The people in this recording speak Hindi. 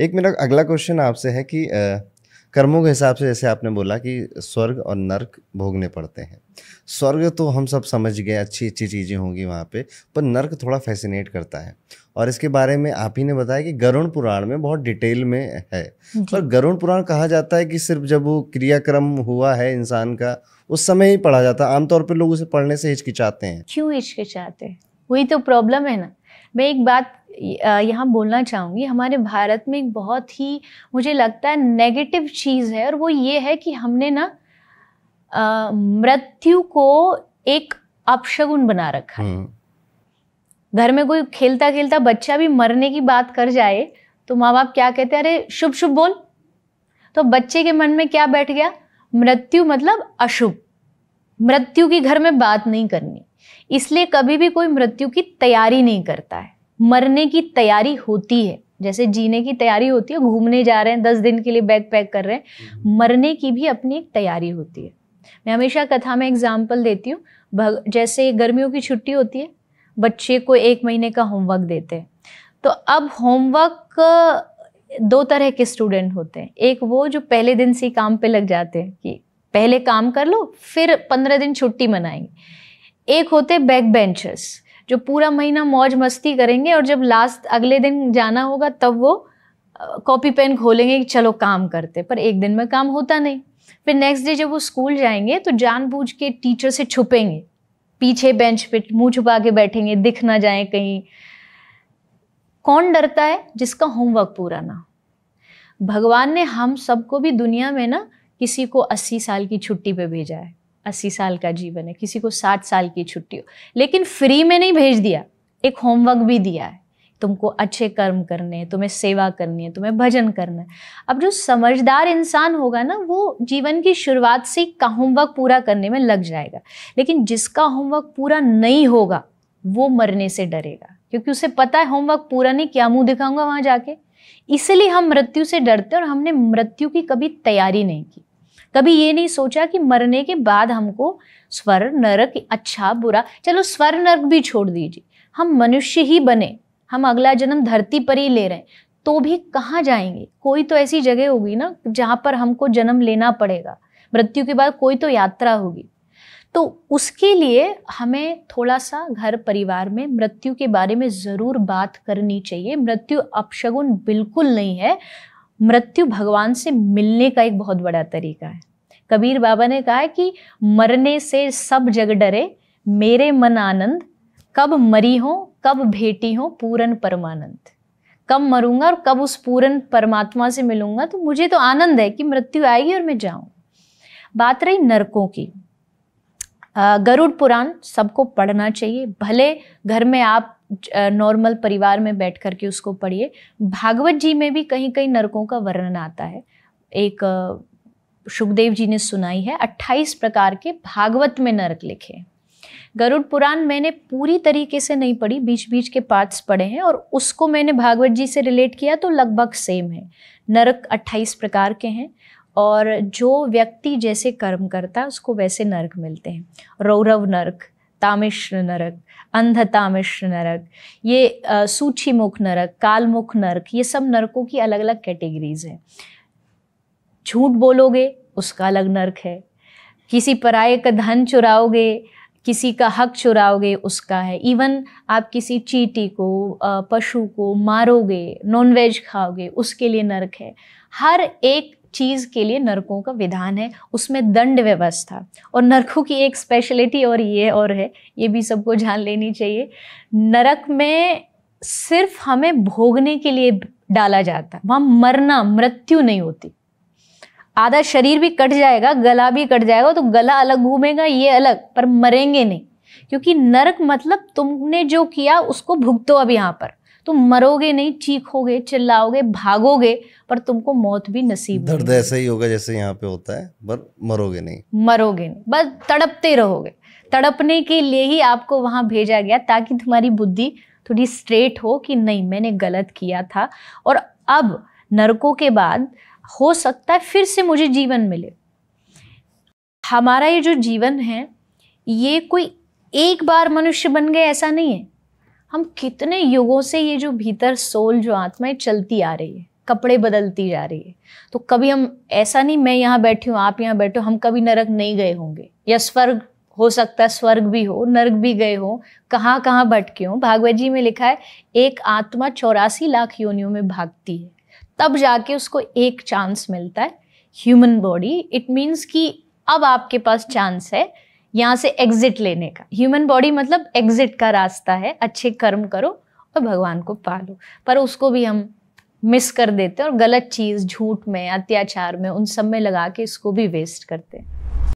एक मेरा अगला क्वेश्चन आपसे है कि आ, कर्मों के हिसाब से जैसे आपने बोला कि स्वर्ग और नर्क भोगने पड़ते हैं स्वर्ग तो हम सब समझ गए अच्छी अच्छी चीज़ें होंगी वहाँ पे पर नर्क थोड़ा फैसिनेट करता है और इसके बारे में आप ही ने बताया कि गरुण पुराण में बहुत डिटेल में है पर गरुण पुराण कहा जाता है कि सिर्फ जब वो क्रियाक्रम हुआ है इंसान का उस समय ही पढ़ा जाता है आमतौर पर लोग उसे पढ़ने से हिचकिचाते हैं क्यों हिचकिचाते हैं वही तो प्रॉब्लम है ना मैं एक बात यहाँ बोलना चाहूँगी हमारे भारत में एक बहुत ही मुझे लगता है नेगेटिव चीज़ है और वो ये है कि हमने ना मृत्यु को एक अपशगुन बना रखा है हम्म। घर में कोई खेलता खेलता बच्चा भी मरने की बात कर जाए तो माँ बाप क्या कहते हैं अरे शुभ शुभ बोल तो बच्चे के मन में क्या बैठ गया मृत्यु मतलब अशुभ मृत्यु की घर में बात नहीं करनी इसलिए कभी भी कोई मृत्यु की तैयारी नहीं करता है मरने की तैयारी होती है जैसे जीने की तैयारी होती है घूमने जा रहे हैं दस दिन के लिए बैग पैक कर रहे हैं हम्म। मरने की भी अपनी एक तैयारी होती है मैं हमेशा कथा में एग्जाम्पल देती हूँ जैसे गर्मियों की छुट्टी होती है बच्चे को एक महीने का होमवर्क देते हैं तो अब होमवर्क दो तरह के स्टूडेंट होते हैं एक वो जो पहले दिन से काम पे लग जाते हैं कि पहले काम कर लो फिर पंद्रह दिन छुट्टी मनाएंगे एक होते बैक बेंचर्स जो पूरा महीना मौज मस्ती करेंगे और जब लास्ट अगले दिन जाना होगा तब वो कॉपी पेन खोलेंगे कि चलो काम करते पर एक दिन में काम होता नहीं फिर नेक्स्ट डे जब वो स्कूल जाएंगे तो जानबूझ के टीचर से छुपेंगे पीछे बेंच पे मुंह छुपा के बैठेंगे दिख ना जाए कहीं कौन डरता है जिसका होमवर्क पूरा ना भगवान ने हम सबको भी दुनिया में ना किसी को अस्सी साल की छुट्टी पे भेजा है अस्सी साल का जीवन है किसी को साठ साल की छुट्टी हो लेकिन फ्री में नहीं भेज दिया एक होमवर्क भी दिया है तुमको अच्छे कर्म करने हैं तुम्हें सेवा करनी है तुम्हें भजन करना है अब जो समझदार इंसान होगा ना वो जीवन की शुरुआत से का होमवर्क पूरा करने में लग जाएगा लेकिन जिसका होमवर्क पूरा नहीं होगा वो मरने से डरेगा क्योंकि उसे पता है होमवर्क पूरा नहीं क्या मुंह दिखाऊंगा वहां जाके इसलिए हम मृत्यु से डरते हैं और हमने मृत्यु की कभी तैयारी नहीं की कभी ये नहीं सोचा कि मरने के बाद हमको स्वर नरक अच्छा बुरा चलो स्वर नरक भी छोड़ दीजिए हम मनुष्य ही बने हम अगला जन्म धरती पर ही ले रहे हैं तो भी कहाँ जाएंगे कोई तो ऐसी जगह होगी ना जहाँ पर हमको जन्म लेना पड़ेगा मृत्यु के बाद कोई तो यात्रा होगी तो उसके लिए हमें थोड़ा सा घर परिवार में मृत्यु के बारे में ज़रूर बात करनी चाहिए मृत्यु अपशगुन बिल्कुल नहीं है मृत्यु भगवान से मिलने का एक बहुत बड़ा तरीका है कबीर बाबा ने कहा है कि मरने से सब जग डरे मेरे मन आनंद कब मरी हो कब भेटी हो पूरन परमानंद कब मरूंगा और कब उस पूरन परमात्मा से मिलूंगा तो मुझे तो आनंद है कि मृत्यु आएगी और मैं जाऊं बात रही नरकों की गरुड़ पुराण सबको पढ़ना चाहिए भले घर में आप नॉर्मल परिवार में बैठ कर के उसको पढ़िए भागवत जी में भी कहीं कहीं नरकों का वर्णन आता है एक सुखदेव जी ने सुनाई है 28 प्रकार के भागवत में नरक लिखे हैं गरुड़ पुराण मैंने पूरी तरीके से नहीं पढ़ी बीच बीच के पार्ट्स पढ़े हैं और उसको मैंने भागवत जी से रिलेट किया तो लगभग सेम है नरक 28 प्रकार के हैं और जो व्यक्ति जैसे कर्म करता है उसको वैसे नरक मिलते हैं रौरव नरक तामिश्र नरक अंधतामिश्र नरक ये सूचीमुख नरक कालमुख नरक ये सब नरकों की अलग अलग कैटेगरीज हैं झूठ बोलोगे उसका अलग नरक है किसी पराये का धन चुराओगे किसी का हक चुराओगे उसका है इवन आप किसी चीटी को पशु को मारोगे नॉनवेज खाओगे उसके लिए नरक है हर एक चीज़ के लिए नरकों का विधान है उसमें दंड व्यवस्था और नरकों की एक स्पेशलिटी और ये और है ये भी सबको जान लेनी चाहिए नरक में सिर्फ हमें भोगने के लिए डाला जाता है वहाँ मरना मृत्यु नहीं होती आधा शरीर भी कट जाएगा गला भी कट जाएगा तो गला अलग घूमेगा ये अलग पर मरेंगे नहीं क्योंकि नरक मतलब तुमने जो किया उसको भुगतो अब यहाँ पर तुम मरोगे नहीं चीखोगे चिल्लाओगे भागोगे पर तुमको मौत भी नसीब दर्द ऐसा ही होगा जैसे यहाँ पे होता है पर मरोगे नहीं मरोगे नहीं बस तड़पते रहोगे तड़पने के लिए ही आपको वहां भेजा गया ताकि तुम्हारी बुद्धि थोड़ी स्ट्रेट हो कि नहीं मैंने गलत किया था और अब नरकों के बाद हो सकता है फिर से मुझे जीवन मिले हमारा ये जो जीवन है ये कोई एक बार मनुष्य बन गए ऐसा नहीं है हम कितने युगों से ये जो भीतर सोल जो आत्माएं चलती आ रही है कपड़े बदलती जा रही है तो कभी हम ऐसा नहीं मैं यहाँ बैठी हूँ आप यहाँ बैठे हो हम कभी नरक नहीं गए होंगे या स्वर्ग हो सकता है स्वर्ग भी हो नरक भी गए हो कहाँ कहाँ भटके हो भागवत जी में लिखा है एक आत्मा चौरासी लाख योनियों में भागती है तब जाके उसको एक चांस मिलता है ह्यूमन बॉडी इट मीन्स कि अब आपके पास चांस है यहाँ से एग्जिट लेने का ह्यूमन बॉडी मतलब एग्जिट का रास्ता है अच्छे कर्म करो और भगवान को पालो पर उसको भी हम मिस कर देते हैं और गलत चीज़ झूठ में अत्याचार में उन सब में लगा के इसको भी वेस्ट करते हैं